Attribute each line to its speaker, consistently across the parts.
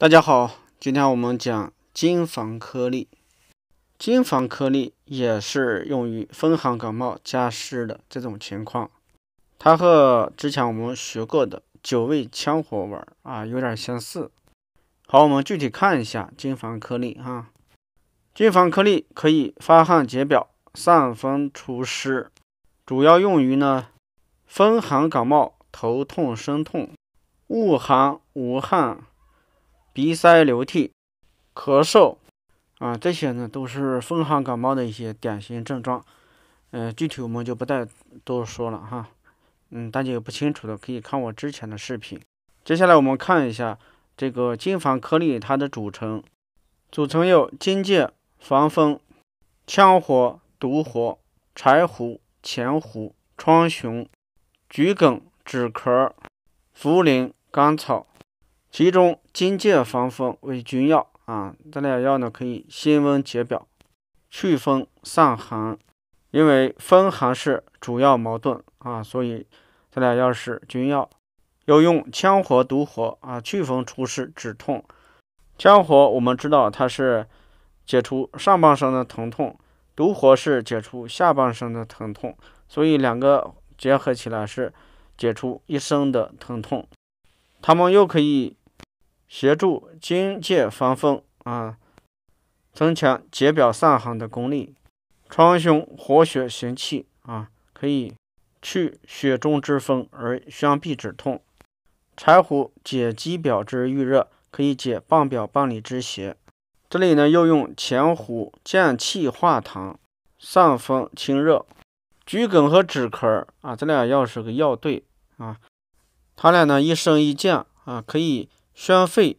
Speaker 1: 大家好，今天我们讲金防颗粒。金防颗粒也是用于风寒感冒加湿的这种情况，它和之前我们学过的九味羌活丸啊有点相似。好，我们具体看一下金防颗粒哈。金防颗粒可以发汗解表、散风除湿，主要用于呢风寒感冒、头痛身痛、恶寒无汗。鼻塞流涕、咳嗽啊，这些呢都是风寒感冒的一些典型症状。嗯，具体我们就不再多说了哈。嗯，大家有不清楚的可以看我之前的视频。接下来我们看一下这个金防颗粒，它的组成，组成有荆芥、防风、羌活、独活、柴胡、钱胡、川芎、桔梗、止咳、茯苓、甘草。其中荆芥防风为君药啊，这俩药呢可以辛温解表、祛风散寒，因为风寒是主要矛盾啊，所以这俩药是君药。要用羌活独活啊，祛风除湿止痛。羌活我们知道它是解除上半身的疼痛，独活是解除下半身的疼痛，所以两个结合起来是解除一身的疼痛。它们又可以。协助经界防风啊，增强解表散寒的功力。川芎活血行气啊，可以去血中之风而宣痹止痛。柴胡解肌表之郁热，可以解半表半里之邪。这里呢，又用前胡降气化痰、散风清热。桔梗和止咳啊，这俩药是个药对啊，它俩呢，一升一降啊，可以。宣肺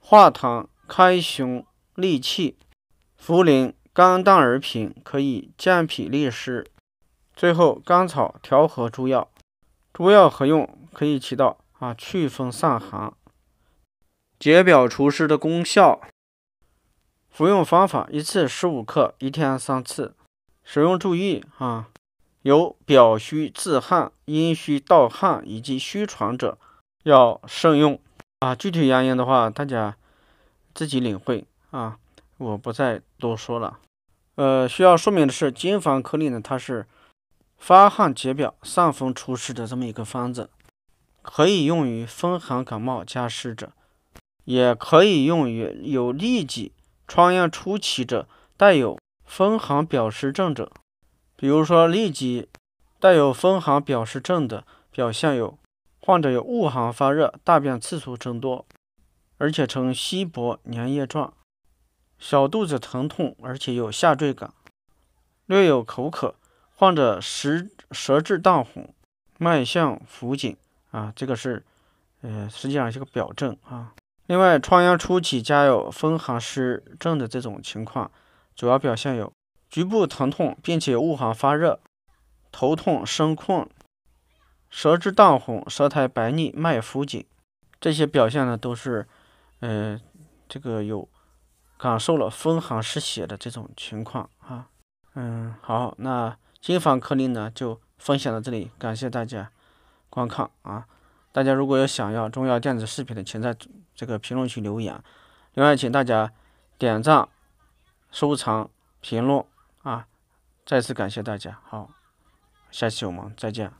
Speaker 1: 化痰、开胸利气，茯苓甘淡而平，可以健脾利湿。最后，甘草调和诸药，诸药合用可以起到啊祛风散寒、解表除湿的功效。服用方法：一次十五克，一天三次。使用注意啊，有表虚自汗、阴虚盗汗以及虚喘者要慎用。啊，具体原因的话，大家自己领会啊，我不再多说了。呃，需要说明的是，荆防颗粒呢，它是发汗解表、散风除湿的这么一个方子，可以用于风寒感冒加湿者，也可以用于有痢疾、疮疡初期者，带有风寒表湿症者。比如说，痢疾带有风寒表湿症的表现有。患者有恶寒发热、大便次数增多，而且呈稀薄粘液状，小肚子疼痛，而且有下坠感，略有口渴。患者舌舌质淡红，脉象浮紧啊，这个是，呃，实际上是个表症啊。另外，疮疡初期加有风寒湿症的这种情况，主要表现有局部疼痛，并且恶寒发热、头痛、身困。舌质淡红，舌苔白腻，脉浮紧，这些表现呢都是，嗯，这个有感受了风寒湿邪的这种情况啊。嗯，好，那金房颗粒呢就分享到这里，感谢大家观看啊。大家如果有想要中药电子视频的，请在这个评论区留言。另外，请大家点赞、收藏、评论啊。再次感谢大家，好，下期我们再见。